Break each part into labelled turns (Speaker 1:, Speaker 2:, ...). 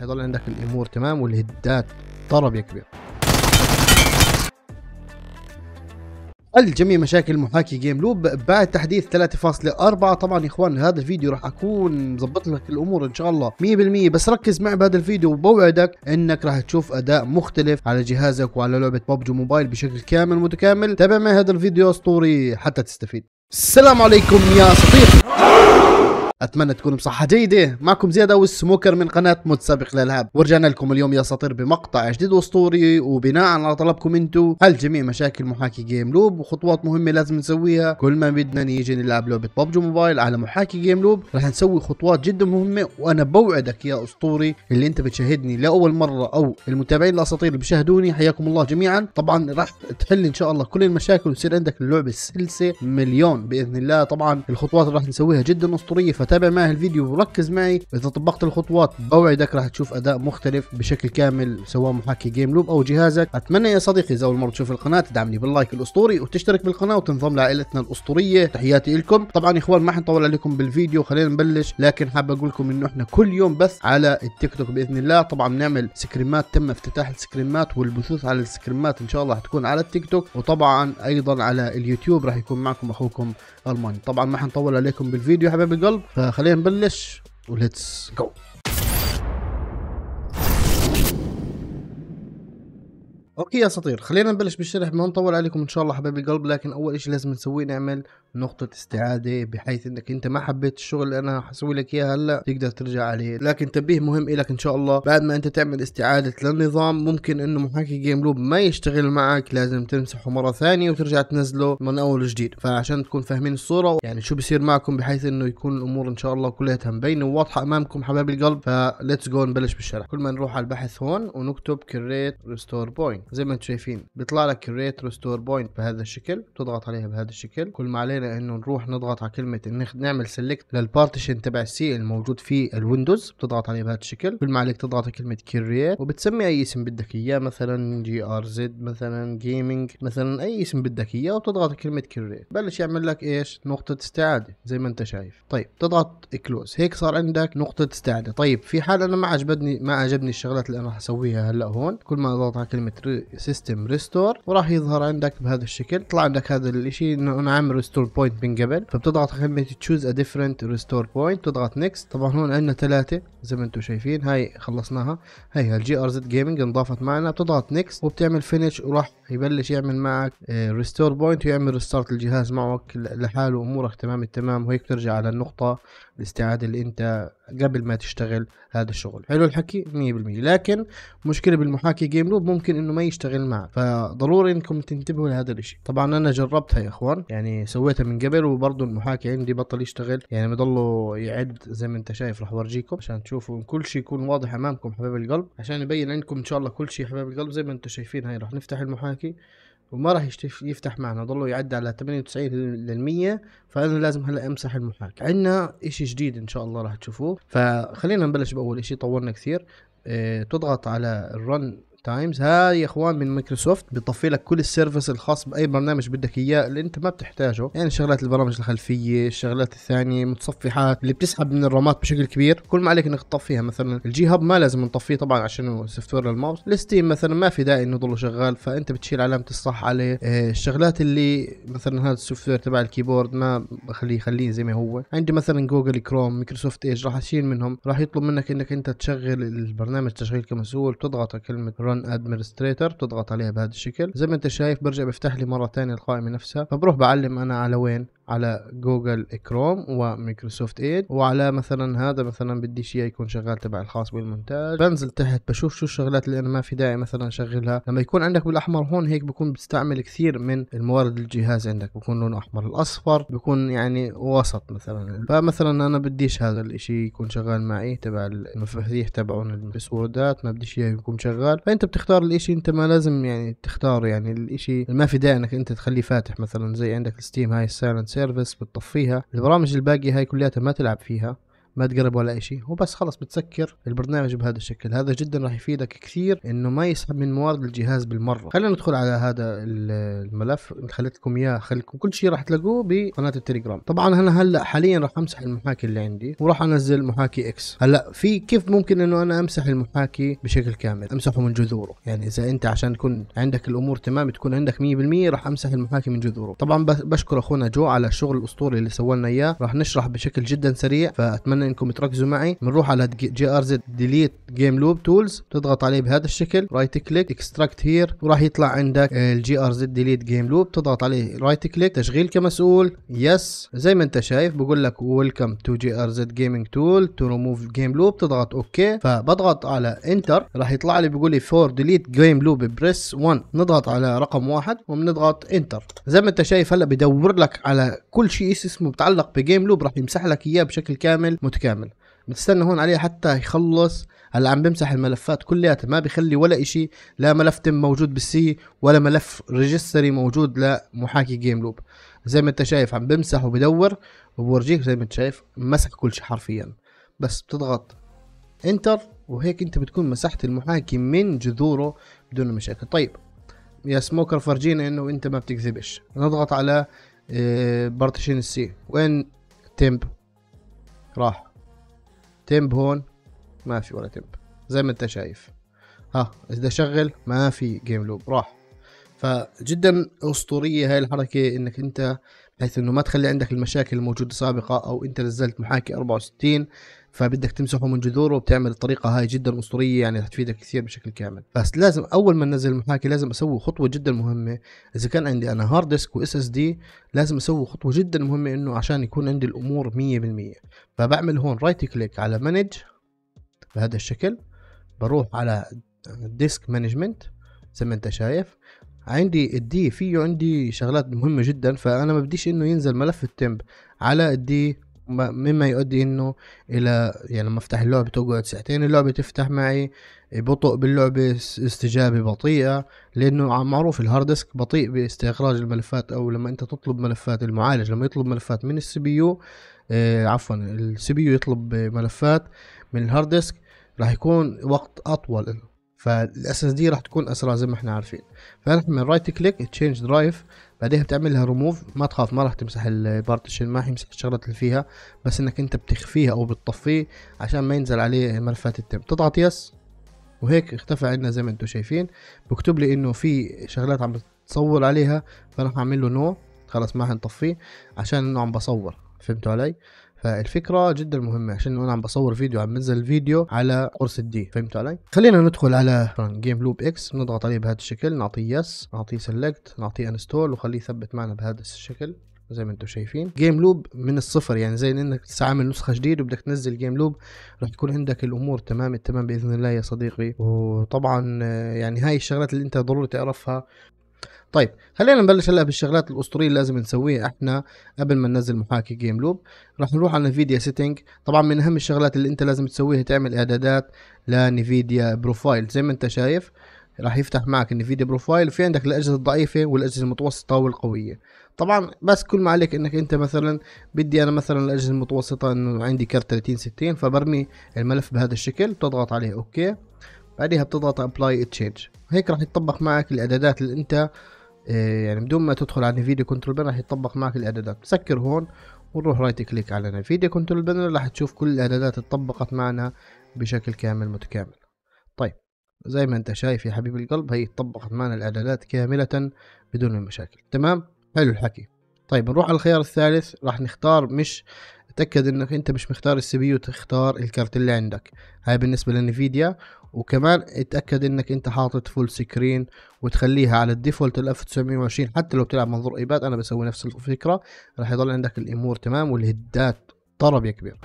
Speaker 1: حيضل عندك الامور تمام والهدات طرب يا كبير الجميع مشاكل محاكي جيم لوب بعد تحديث 3.4 طبعا يا اخوان هذا الفيديو راح اكون مظبط لك الامور ان شاء الله 100% بس ركز معي بهذا الفيديو وبوعدك انك راح تشوف اداء مختلف على جهازك وعلى لعبه ببجو موبايل بشكل كامل متكامل تابع معي هذا الفيديو اسطوري حتى تستفيد السلام عليكم يا صديقي اتمنى تكونوا بصحه جيده معكم زياد او السموكر من قناه متسابق للهاب ورجعنا لكم اليوم يا سطير بمقطع جديد واسطوري وبناء على طلبكم انتم هل جميع مشاكل محاكي جيم لوب وخطوات مهمه لازم نسويها كل ما بدنا نيجي نلعب لعبه ببجي موبايل على محاكي جيم لوب رح نسوي خطوات جدا مهمه وانا بوعدك يا اسطوري اللي انت بتشاهدني لاول مره او المتابعين الاساطير اللي بيشاهدوني حياكم الله جميعا طبعا رح تحل ان شاء الله كل المشاكل ويصير عندك اللعبه السلسه مليون باذن الله طبعا الخطوات اللي رح نسويها جدا اسطوريه تابع معي الفيديو وركز معي اذا طبقت الخطوات بوعدك راح تشوف اداء مختلف بشكل كامل سواء محاكي جيم لوب او جهازك اتمنى يا صديقي اذا اول مره تشوف القناه تدعمني باللايك الاسطوري وتشترك بالقناه وتنضم لعائلتنا الاسطوريه تحياتي لكم طبعا يا اخوان ما حنطول عليكم بالفيديو خلينا نبلش لكن حاب اقول لكم انه احنا كل يوم بث على التيك توك باذن الله طبعا بنعمل سكريمات تم افتتاح السكريمات والبثوث على السكريمات ان شاء الله حتكون على التيك توك وطبعا ايضا على اليوتيوب راح يكون معكم اخوكم الماني طبعا ما حنطول عليكم بالفيديو حبايب القلب فخلينا نبلش وليتس جو اوكي يا اساطير خلينا نبلش بالشرح ما نطول عليكم ان شاء الله حبايب القلب لكن اول شيء لازم نسويه نعمل نقطة استعادة بحيث انك انت ما حبيت الشغل اللي انا حسوي لك اياه هلا تقدر ترجع عليه لكن تنبيه مهم الك ان شاء الله بعد ما انت تعمل استعادة للنظام ممكن انه محاكي جيم لوب ما يشتغل معك لازم تمسحه مرة ثانية وترجع تنزله من اول جديد فعشان تكون فاهمين الصورة يعني شو بصير معكم بحيث انه يكون الامور ان شاء الله كلها مبينة وواضحة امامكم حبايب القلب فليتس جو نبلش بالشرح كل ما نروح على البحث هون ونكتب كريت ريستور بوينت زي ما انتم شايفين بيطلع لك الريت ريستور بوينت بهذا الشكل تضغط عليها بهذا الشكل كل ما علينا انه نروح نضغط على كلمه نخ... نعمل سيلكت للبارتيشن تبع السي الموجود في الويندوز بتضغط عليه بهذا الشكل كل ما عليك تضغط على كلمه كرييت وبتسمي اي اسم بدك اياه مثلا جي ار زد مثلا جيمنج مثلا اي اسم بدك اياه وبتضغط على كلمه كرييت بلش يعمل لك ايش نقطه استعاده زي ما انت شايف طيب تضغط كلوز هيك صار عندك نقطه استعاده طيب في حال انا ما عجبني ما عجبني الشغلات اللي انا حسويها هلا هون كل ما اضغط على كلمه سيستم ريستور وراح يظهر عندك بهذا الشكل طلع عندك هذا الشيء انه انا عامل ريستور بوينت من قبل فبتضغط كلمه تشوز ا ديفرنت ريستور بوينت تضغط نيكست طبعا هون عندنا ثلاثه زي ما انتم شايفين هاي خلصناها هاي الجي ار زد جيمنج انضافت معنا بتضغط نيكست وبتعمل فينش وراح يبلش يعمل معك ريستور آه، بوينت ويعمل ريستارت الجهاز معك لحاله امورك تمام التمام وهيك ترجع على النقطه الاستعاده اللي انت قبل ما تشتغل هذا الشغل حلو الحكي 100% لكن مشكله بالمحاكي جيم لوب ممكن انه ما ما يشتغل معه فضروري انكم تنتبهوا لهذا الاشي طبعا انا جربتها يا اخوان يعني سويتها من قبل وبرضه المحاكي عندي بطل يشتغل يعني بضله يعد زي ما انت شايف راح اورجيكم عشان تشوفوا كل شيء يكون واضح امامكم حبايب القلب عشان يبين عندكم ان شاء الله كل شيء حبايب القلب زي ما انتم شايفين هاي راح نفتح المحاكي وما راح يفتح معنا ضله يعد على 98 فانا لازم هلا امسح المحاكي عندنا اشي جديد ان شاء الله راح تشوفوه فخلينا نبلش باول اشي طولنا كثير اه تضغط على الرن تايمز هاي يا اخوان من مايكروسوفت بيطفي لك كل السيرفيس الخاص باي برنامج بدك اياه اللي انت ما بتحتاجه يعني شغلات البرامج الخلفيه الشغلات الثانيه متصفحات اللي بتسحب من الرامات بشكل كبير كل ما عليك انك تطفيها مثلا الجي هاب ما لازم نطفيه طبعا عشان سوفت وير للماوس الستيم مثلا ما في داعي انه يضل شغال فانت بتشيل علامه الصح عليه اه الشغلات اللي مثلا هذا السوفت وير تبع الكيبورد ما بخليه خليه زي ما هو عندي مثلا جوجل كروم مايكروسوفت ايج راح اشيل منهم راح يطلب منك انك انت تشغل البرنامج تشغيل كمسؤول تضغط كلمه رن administrator تضغط عليها بهذا الشكل زي ما انت شايف برجع بفتح لي مره ثانيه القائمه نفسها فبروح بعلم انا على وين على جوجل كروم ومايكروسوفت ايد وعلى مثلا هذا مثلا بدي شيء يكون شغال تبع الخاص بالمونتاج بنزل تحت بشوف شو الشغلات اللي انا ما في داعي مثلا اشغلها لما يكون عندك بالاحمر هون هيك بكون بتستعمل كثير من الموارد الجهاز عندك بكون لونه احمر الاصفر بكون يعني وسط مثلا فمثلا انا بديش هذا الاشي يكون شغال معي تبع المفاتيح تبعون الباسوردات ما بديش اياه يكون شغال فانت بتختار الاشي انت ما لازم يعني تختار يعني الاشي ما في داعي انك انت تخليه فاتح مثلا زي عندك الستيم هاي السايلنس سيرفيس بتطفيها البرامج الباقية هاي كلياتها ما تلعب فيها ما تقرب ولا اي شيء وبس خلص بتسكر البرنامج بهذا الشكل هذا جدا راح يفيدك كثير انه ما يسحب من موارد الجهاز بالمره خلينا ندخل على هذا الملف خليت لكم اياه خليكم كل شيء راح تلاقوه بقناه التليجرام طبعا انا هلا حاليا راح امسح المحاكي اللي عندي وراح انزل محاكي اكس هلا في كيف ممكن انه انا امسح المحاكي بشكل كامل امسحه من جذوره يعني اذا انت عشان تكون عندك الامور تمام تكون عندك 100% راح امسح المحاكي من جذوره طبعا بشكر اخونا جو على الشغل الاسطوري اللي سوى لنا اياه راح نشرح بشكل جدا سريع فاتمنى انكم تركزوا معي بنروح على جي ار زد ديليت جيم لوب تولز تضغط عليه بهذا الشكل رايت كليك اكستراكت هير وراح يطلع عندك الجي ار زد ديليت جيم لوب تضغط عليه رايت كليك تشغيل كمسؤول يس زي ما انت شايف بقول لك ويلكم تو جي ار زد جيمنج تول تو ريموف جيم لوب تضغط اوكي فبضغط على انتر راح يطلع لي بيقول لي فور ديليت جيم لوب بريس 1 نضغط على رقم واحد وبنضغط انتر زي ما انت شايف هلا بدور لك على كل شيء اسمه متعلق بجيم لوب راح يمسح لك اياه بشكل كامل متكامل بتستنى هون عليه حتى يخلص هلا عم بمسح الملفات كلياتها ما بخلي ولا اشي لا ملف تم موجود بالسي ولا ملف ريجستري موجود لمحاكي جيم لوب زي ما انت شايف عم بمسح وبدور وبورجيك زي ما انت شايف مسك كل شيء حرفيا بس بتضغط انتر وهيك انت بتكون مسحت المحاكي من جذوره بدون مشاكل طيب يا سموكر فرجينا انه انت ما بتكذبش نضغط على آه، بارتيشن السي وين تمب راح تمب هون ما في ولا تمب زي ما انت شايف ها اذا شغل ما في جيم لوب راح فجدا اسطوريه هاي الحركه انك انت بحيث انه ما تخلي عندك المشاكل الموجوده سابقا او انت نزلت محاكي 64 فبدك تمسحه من جذوره وبتعمل الطريقه هاي جدا اسطوريه يعني تفيدك كثير بشكل كامل بس لازم اول ما ننزل المحاكي لازم اسوي خطوه جدا مهمه اذا كان عندي انا هارد ديسك واس اس دي لازم اسوي خطوه جدا مهمه انه عشان يكون عندي الامور 100% فبعمل هون رايت كليك على مانج بهذا الشكل بروح على ديسك مانجمنت زي ما انت شايف عندي الدي فيه عندي شغلات مهمه جدا فانا ما بديش انه ينزل ملف التمب على الدي مما يؤدي انه الى يعني لما افتح اللعبه تقعد ساعتين اللعبه تفتح معي بطء باللعبه استجابه بطيئه لانه معروف الهارد ديسك بطيء باستخراج الملفات او لما انت تطلب ملفات المعالج لما يطلب ملفات من السي بي يو آه، عفوا السي بي يو يطلب ملفات من الهارد ديسك راح يكون وقت اطول فالاس اس دي راح تكون اسرع زي ما احنا عارفين فنحن من رايت كليك تشينج درايف بعدها بتعمل لها ريموف ما تخاف ما راح تمسح البارتيشن ما حيمسح الشغلات اللي فيها بس انك انت بتخفيها او بتطفيه عشان ما ينزل عليه ملفات التم تضغط يس وهيك اختفى عندنا زي ما انتم شايفين بكتب لي انه في شغلات عم بتصور عليها فراح اعمل له نو خلاص ما حنطفيه عشان انه عم بصور فهمتوا علي فالفكره جدا مهمه عشان انا عم بصور فيديو عم بنزل فيديو على قرص الدي فهمت علي خلينا ندخل على جيم لوب اكس بنضغط عليه بهذا الشكل نعطيه يس نعطيه سيلكت نعطيه انستول وخليه يثبت معنا بهذا الشكل زي ما انتم شايفين جيم لوب من الصفر يعني زي انك تعمل نسخه جديد وبدك تنزل جيم لوب راح يكون عندك الامور تمام التمام باذن الله يا صديقي وطبعا يعني هاي الشغلات اللي انت ضروري تعرفها طيب خلينا نبلش هلا بالشغلات الاسطوريه اللي لازم نسويها احنا قبل ما ننزل محاكي جيم لوب راح نروح على نفيديا سيتنج طبعا من اهم الشغلات اللي انت لازم تسويها تعمل اعدادات لنفيديا بروفايل زي ما انت شايف راح يفتح معك النفيديا بروفايل في عندك الاجهزه الضعيفه والاجهزه المتوسطه والقويه طبعا بس كل ما عليك انك انت مثلا بدي انا مثلا الاجهزه المتوسطه انه عندي كارت 30 60 فبرمي الملف بهذا الشكل بتضغط عليه اوكي بعدها بتضغط ابلاي تشينج هيك راح يتطبق معك الاعدادات اللي انت إيه، يعني بدون ما تدخل على فيديو كنترول بانر راح يطبق معك الاعدادات سكر هون ونروح رايت كليك على فيديو كنترول بانر راح تشوف كل الاعدادات اتطبقت معنا بشكل كامل متكامل طيب زي ما انت شايف يا حبيب القلب هي اتطبقت معنا الاعدادات كاملة بدون مشاكل تمام حلو الحكي طيب نروح على الخيار الثالث راح نختار مش تأكد انك انت مش مختار السي بي يو تختار الكارت اللي عندك هاي بالنسبة للنفيديا وكمان اتأكد انك انت حاطط فول سكرين وتخليها على الديفولت ال 1920 حتى لو بتلعب منظور ايباد انا بسوي نفس الفكرة راح يضل عندك الامور تمام والهدات طرب يا كبير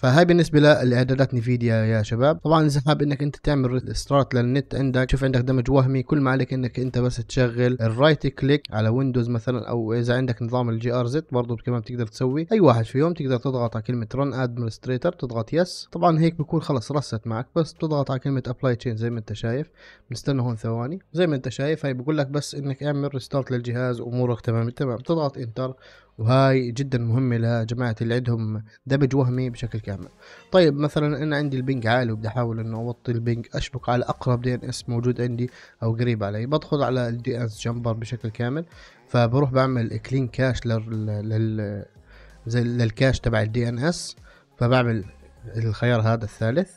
Speaker 1: فهاي بالنسبه لاعدادات نفيديا يا شباب طبعا اذا حاب انك انت تعمل ريستارت للنت عندك شوف عندك دمج وهمي كل ما عليك انك انت بس تشغل الرايت كليك على ويندوز مثلا او اذا عندك نظام الجي ار زد برضه كمان بتقدر تسوي اي واحد فيهم تقدر تضغط على كلمه رن ادمنستريتور تضغط يس طبعا هيك بكون خلص رست معك بس بتضغط على كلمه ابلاي تشين زي ما انت شايف بنستنى هون ثواني زي ما انت شايف هي بقول لك بس انك اعمل ريستارت للجهاز امورك تمام تمام تضغط انتر وهاي جدا مهمة لجماعة اللي عندهم دمج وهمي بشكل كامل طيب مثلا أنا عندي البنج عالي وبدي أحاول أنه أوطي البنج أشبك على أقرب دي ان اس موجود عندي أو قريب علي بدخل على الدي ان اس جمبر بشكل كامل فبروح بعمل كلين كاش لل... لل... زي للكاش تبع الدي ان اس فبعمل الخيار هذا الثالث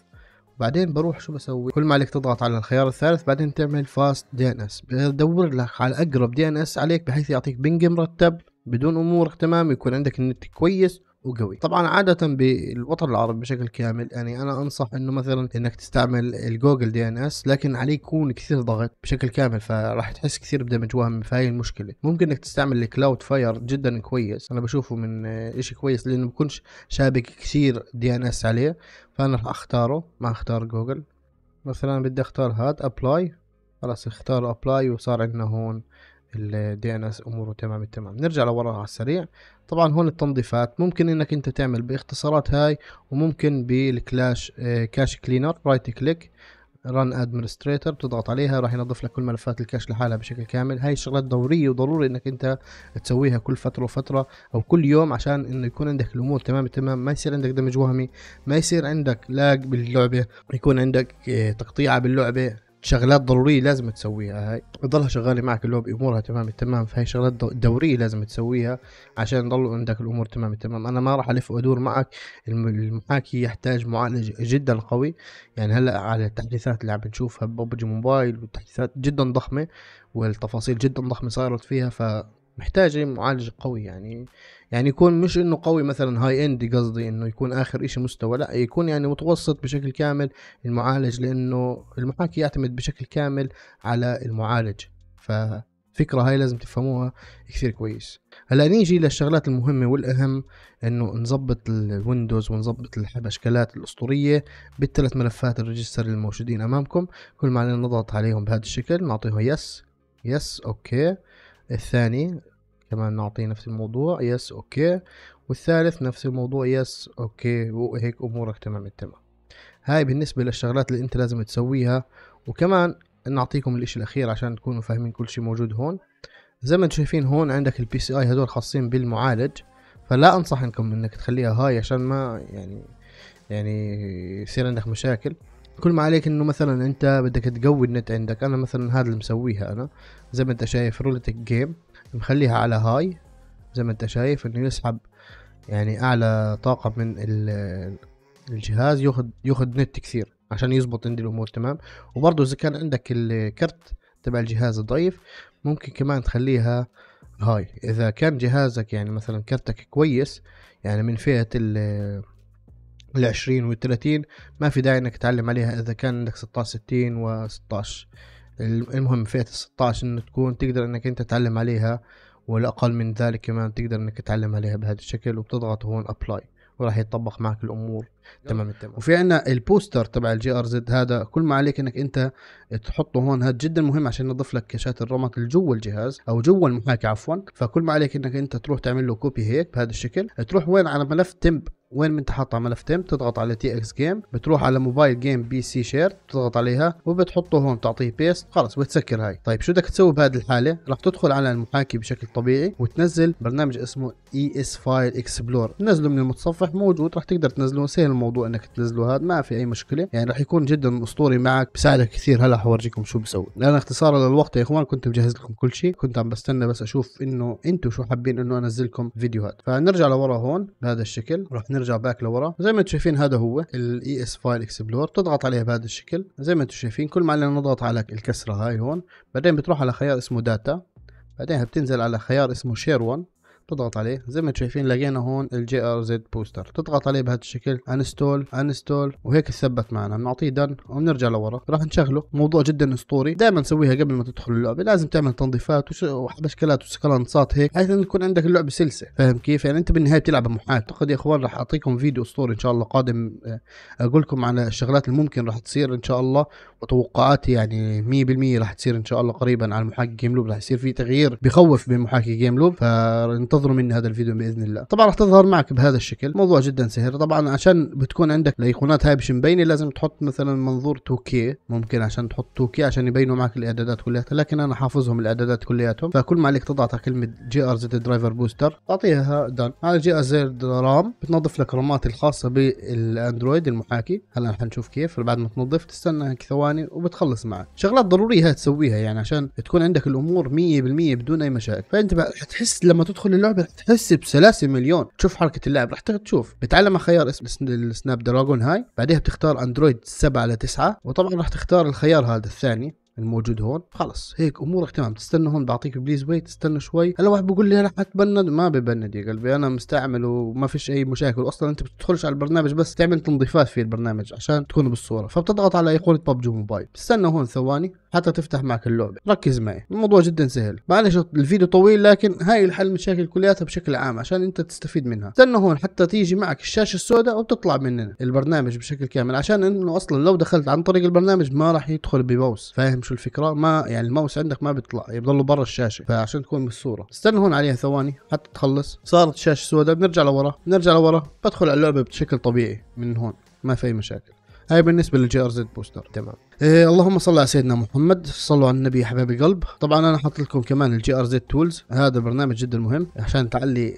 Speaker 1: بعدين بروح شو بسوي كل ما عليك تضغط على الخيار الثالث بعدين تعمل فاست دي ان اس بدور لك على اقرب دي ان اس عليك بحيث يعطيك بنج مرتب بدون امورك تمام يكون عندك النت كويس وقوي طبعا عادة بالوطن العربي بشكل كامل يعني انا انصح انه مثلا انك تستعمل الجوجل دي ان اس لكن عليه يكون كثير ضغط بشكل كامل فراح تحس كثير بدمج وهم فهي المشكلة ممكن انك تستعمل الكلاود فاير جدا كويس انا بشوفه من اشي كويس لانه بكونش شابك كثير دي ان اس عليه فانا راح اختاره ما اختار جوجل مثلا بدي اختار هاد ابلاي خلاص اختار ابلاي وصار عندنا هون الدي ان اس اموره تمام التمام نرجع لورا على السريع طبعا هون التنظيفات ممكن انك انت تعمل باختصارات هاي وممكن بالكلاش كاش كلينر رايت كليك ران ادمنستريتور بتضغط عليها راح ينظف لك كل ملفات الكاش لحالها بشكل كامل هاي الشغلات دوريه وضروري انك انت تسويها كل فتره وفتره او كل يوم عشان انه يكون عندك الامور تمام تمام ما يصير عندك دمج وهمي ما يصير عندك لاج باللعبه يكون عندك آه، تقطيعه باللعبه شغلات ضرورية لازم تسويها هاي يضلها شغالة معك اللعب أمورها تمام التمام فهي شغلات دورية لازم تسويها عشان يضل عندك الأمور تمام التمام أنا ما راح ألف وأدور معك المحاكي يحتاج معالج جدا قوي يعني هلا على التحديثات اللي عم نشوفها ببجي موبايل والتحديثات جدا ضخمة والتفاصيل جدا ضخمة صارت فيها ف محتاجه معالج قوي يعني يعني يكون مش انه قوي مثلا هاي اند قصدي انه يكون اخر اشي مستوى لا يكون يعني متوسط بشكل كامل المعالج لانه المحاكي يعتمد بشكل كامل على المعالج ففكرة هاي لازم تفهموها كثير كويس هلا نيجي للشغلات المهمة والاهم انه نظبط الويندوز ونظبط الاشكالات الاسطورية بالثلاث ملفات الريجستر الموجودين امامكم كل ما علينا نضغط عليهم بهذا الشكل نعطيهم يس يس اوكي الثاني كمان نعطيه نفس الموضوع يس اوكي والثالث نفس الموضوع يس اوكي وهيك امورك تمام تمام هاي بالنسبة للشغلات اللي انت لازم تسويها وكمان نعطيكم الاشي الاخير عشان تكونوا فاهمين كل شيء موجود هون زي ما انتم شايفين هون عندك البي سي اي هذول خاصين بالمعالج فلا انصح انكم انك تخليها هاي عشان ما يعني يعني يصير عندك مشاكل كل ما عليك انه مثلا انت بدك تقوي النت عندك انا مثلا هذا اللي مسويها انا زي ما انت شايف رولتك جيم مخليها على هاي زي ما انت شايف انه يسحب يعني اعلى طاقة من الجهاز ياخذ ياخذ نت كثير عشان يزبط عندي الامور تمام وبرضه اذا كان عندك الكرت تبع الجهاز ضعيف ممكن كمان تخليها هاي اذا كان جهازك يعني مثلا كرتك كويس يعني من فئة ال 20 وال 30 ما في داعي انك تعلم عليها اذا كان عندك 16 60 و 16 المهم فئة ال 16 ان تكون تقدر انك انت تعلم عليها والاقل من ذلك كمان تقدر انك تعلم عليها بهذا الشكل وبتضغط هون ابلاي وراح يتطبق معك الامور تمام تمام وفي عندنا البوستر تبع الجي ار زد هذا كل ما عليك انك انت تحطه هون هذا جدا مهم عشان نضيف لك كاشات الرمق لجوا الجهاز او جوا المحاكي عفوا فكل ما عليك انك انت تروح تعمل له كوبي هيك بهذا الشكل تروح وين على ملف تمب وين ما انت حاطها ملف تم تضغط على تي اكس جيم بتروح على موبايل جيم بي سي شير بتضغط عليها وبتحطه هون بتعطيه بيست خلص بتسكر هاي طيب شو بدك تسوي بهذه الحاله راح تدخل على المحاكي بشكل طبيعي وتنزل برنامج اسمه اي اس فايل اكسبلور تنزله من المتصفح موجود راح تقدر تنزله سهل الموضوع انك تنزله هذا ما في اي مشكله يعني راح يكون جدا اسطوري معك بساعدك كثير هلا حورجيكم شو بسوي لان اختصارا للوقت يا اخوان كنت مجهز لكم كل شيء كنت عم بستنى بس اشوف انه انتم شو حابين انه انزلكم فيديوهات فنرجع لورا هون بهذا الشكل راح نرجع باك لورا زي ما انتم شايفين هذا هو الاي اس e فايل اكسبلور بتضغط عليها بهذا الشكل زي ما انتم شايفين كل ما علينا نضغط على الكسره هاي هون بعدين بتروح على خيار اسمه داتا بعدين بتنزل على خيار اسمه شير 1 تضغط عليه زي ما انتم شايفين لقينا هون الجي ار زد بوستر تضغط عليه بهذا الشكل انستول انستول وهيك ثبت معنا بنعطيه دن وبنرجع لورا راح نشغله موضوع جدا اسطوري دائما نسويها قبل ما تدخل اللعبه لازم تعمل تنظيفات وحبشكلات وسكلانصات هيك حيث ان تكون عندك اللعبه سلسه فاهم كيف يعني انت بالنهايه بتلعب محاكي اعتقد يا اخوان راح اعطيكم فيديو اسطوري ان شاء الله قادم آه، اقول لكم على الشغلات الممكن راح تصير ان شاء الله توقعات يعني 100% راح تصير ان شاء الله قريبا على محاكي جيم لوب راح يصير في تغيير بخوف بين محاكي جيم لوب فانتظروا مني هذا الفيديو باذن الله طبعا راح تظهر معك بهذا الشكل موضوع جدا سهل طبعا عشان بتكون عندك الايقونات هاي مش مبينه لازم تحط مثلا منظور 2K ممكن عشان تحط 2K عشان يبينوا معك الاعدادات كلياتها لكن انا حافظهم الاعدادات كلياتهم فكل ما عليك تضغط على كلمه جي ار زد درايفر بوستر تعطيها دان على جي ار زد رام بتنظف لك رامات الخاصه بالاندرويد المحاكي هلا حنشوف كيف بعد ما تنظف تستنى هيك ثواني ثواني وبتخلص معك شغلات ضروريه تسويها يعني عشان تكون عندك الامور 100% بدون اي مشاكل فانت بقى تحس لما تدخل اللعبه تحس بسلاسه مليون تشوف حركه اللاعب راح تشوف بتعلم خيار اسم السناب دراجون هاي بعدها بتختار اندرويد 7 على 9 وطبعا راح تختار الخيار هذا الثاني الموجود هون خلص هيك امورك تمام تستنى هون بعطيك بليز ويت تستنى شوي هلا واحد بقول لي انا حتبند ما ببند يا قلبي انا مستعمل وما فيش اي مشاكل اصلا انت بتدخلش على البرنامج بس تعمل تنظيفات في البرنامج عشان تكون بالصوره فبتضغط على ايقونه ببجي موبايل بتستنى هون ثواني حتى تفتح معك اللعبه ركز معي الموضوع جدا سهل معلش الفيديو طويل لكن هاي الحل المشاكل كلياتها بشكل عام عشان انت تستفيد منها استنى هون حتى تيجي معك الشاشه السوداء وتطلع مننا البرنامج بشكل كامل عشان انه اصلا لو دخلت عن طريق البرنامج ما راح يدخل بماوس فاهم شو الفكره ما يعني الماوس عندك ما بيطلع يضل برا الشاشه فعشان تكون بالصوره استنى هون عليها ثواني حتى تخلص صارت الشاشه سوداء بنرجع لورا بنرجع لورا بدخل على اللعبه بشكل طبيعي من هون ما في اي مشاكل هاي بالنسبه للجي ار زد بوستر تمام إيه اللهم صل على سيدنا محمد صلوا على النبي يا حبايب القلب طبعا انا حاطط لكم كمان الجي ار زد تولز هذا برنامج جدا مهم عشان تعلي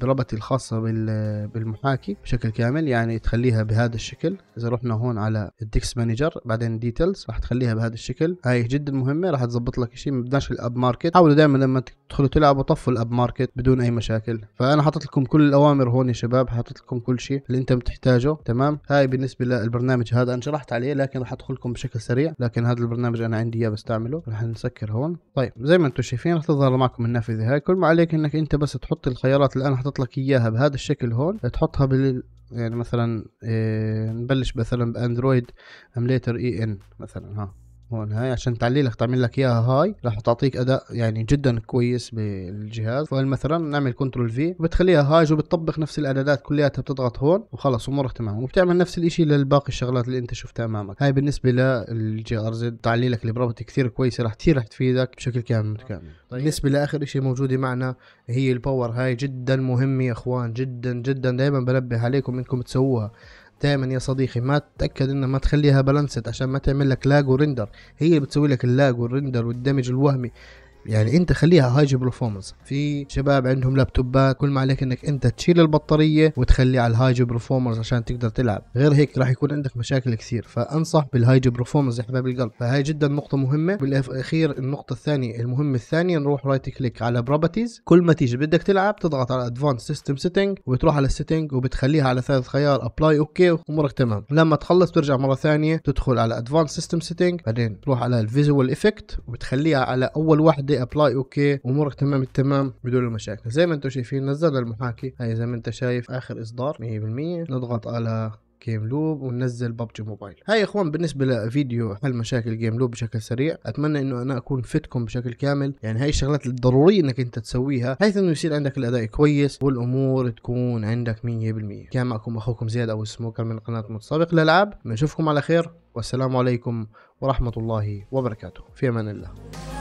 Speaker 1: بربتي الخاصه بالمحاكي بشكل كامل يعني تخليها بهذا الشكل اذا رحنا هون على الديكس مانجر بعدين ديتيلز راح تخليها بهذا الشكل هاي جدا مهمه راح تظبط لك شيء ما بدناش الاب ماركت حاولوا دائما لما تدخلوا تلعبوا طفوا الاب ماركت بدون اي مشاكل فانا حاطط لكم كل الاوامر هون يا شباب حاطط لكم كل شيء اللي انت بتحتاجه تمام هاي بالنسبه للبرنامج هذا انا شرحت عليه لكن راح ادخل لكم بشكل سريع لكن هذا البرنامج انا عندي اياه بستعمله راح نسكر هون طيب زي ما انتم شايفين راح تظهر معكم النافذه هاي كل ما عليك انك انت بس تحط الخيارات اللي انا حاطط لك اياها بهذا الشكل هون تحطها بال يعني مثلا إيه نبلش مثلا باندرويد امليتر اي ان مثلا ها هون هاي عشان تعلي لك تعمل لك اياها هاي راح تعطيك اداء يعني جدا كويس بالجهاز فمثلا نعمل كنترول في بتخليها هاي وبتطبق نفس الاعدادات كلياتها بتضغط هون وخلص امورك تمام وبتعمل نفس الشيء للباقي الشغلات اللي انت شفتها امامك هاي بالنسبه للجي ار زد تعلي لك البروبرتي كثير كويسه راح كثير راح تفيدك بشكل كامل متكامل طيب. بالنسبه لاخر شيء موجوده معنا هي الباور هاي جدا مهمه يا اخوان جدا جدا دائما بنبه عليكم انكم تسووها دائما يا صديقي ما تتاكد انها ما تخليها بالانسد عشان ما تعمل لك لاج ورندر هي بتسوي لك اللاج والرندر والدمج الوهمي يعني انت خليها هاي برفورمانس في شباب عندهم لابتوبات كل ما عليك انك انت تشيل البطاريه وتخلي على الهاي برفورمانس عشان تقدر تلعب غير هيك راح يكون عندك مشاكل كثير فانصح بالهاي برفورمانس يا حبايب القلب فهي جدا نقطه مهمه بالاخير النقطه الثانيه المهمه الثانيه نروح رايت كليك على بروبرتيز كل ما تيجي بدك تلعب تضغط على ادفانس سيستم سيتنج وتروح على السيتنج وبتخليها على ثالث خيار ابلاي اوكي وامورك تمام لما تخلص ترجع مره ثانيه تدخل على ادفانس سيستم سيتنج بعدين تروح على الفيجوال افكت وتخليها على اول واحده لي ابلاي اوكي امورك تمام التمام بدون مشاكل زي ما انتم شايفين نزلنا المحاكي هاي زي ما انت شايف اخر اصدار 100% نضغط على جيم لوب وننزل ببجي موبايل هاي يا اخوان بالنسبه لفيديو حل مشاكل جيم لوب بشكل سريع اتمنى انه انا اكون فتكم بشكل كامل يعني هاي الشغلات الضروريه انك انت تسويها بحيث انه يصير عندك الاداء كويس والامور تكون عندك 100% كان معكم اخوكم زياد او سموكر من قناه متسابق الالعاب بنشوفكم على خير والسلام عليكم ورحمه الله وبركاته في امان الله